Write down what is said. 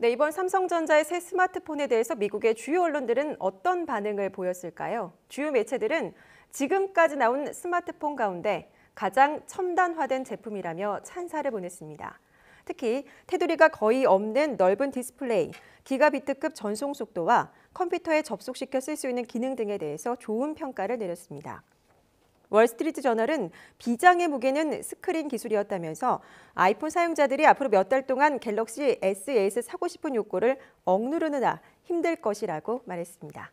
네, 이번 삼성전자의 새 스마트폰에 대해서 미국의 주요 언론들은 어떤 반응을 보였을까요? 주요 매체들은 지금까지 나온 스마트폰 가운데 가장 첨단화된 제품이라며 찬사를 보냈습니다. 특히 테두리가 거의 없는 넓은 디스플레이, 기가비트급 전송 속도와 컴퓨터에 접속시켜 쓸 수 있는 기능 등에 대해서 좋은 평가를 내렸습니다. 월스트리트 저널은 비장의 무게는 스크린 기술이었다면서 아이폰 사용자들이 앞으로 몇 달 동안 갤럭시 S8을 사고 싶은 욕구를 억누르느라 힘들 것이라고 말했습니다.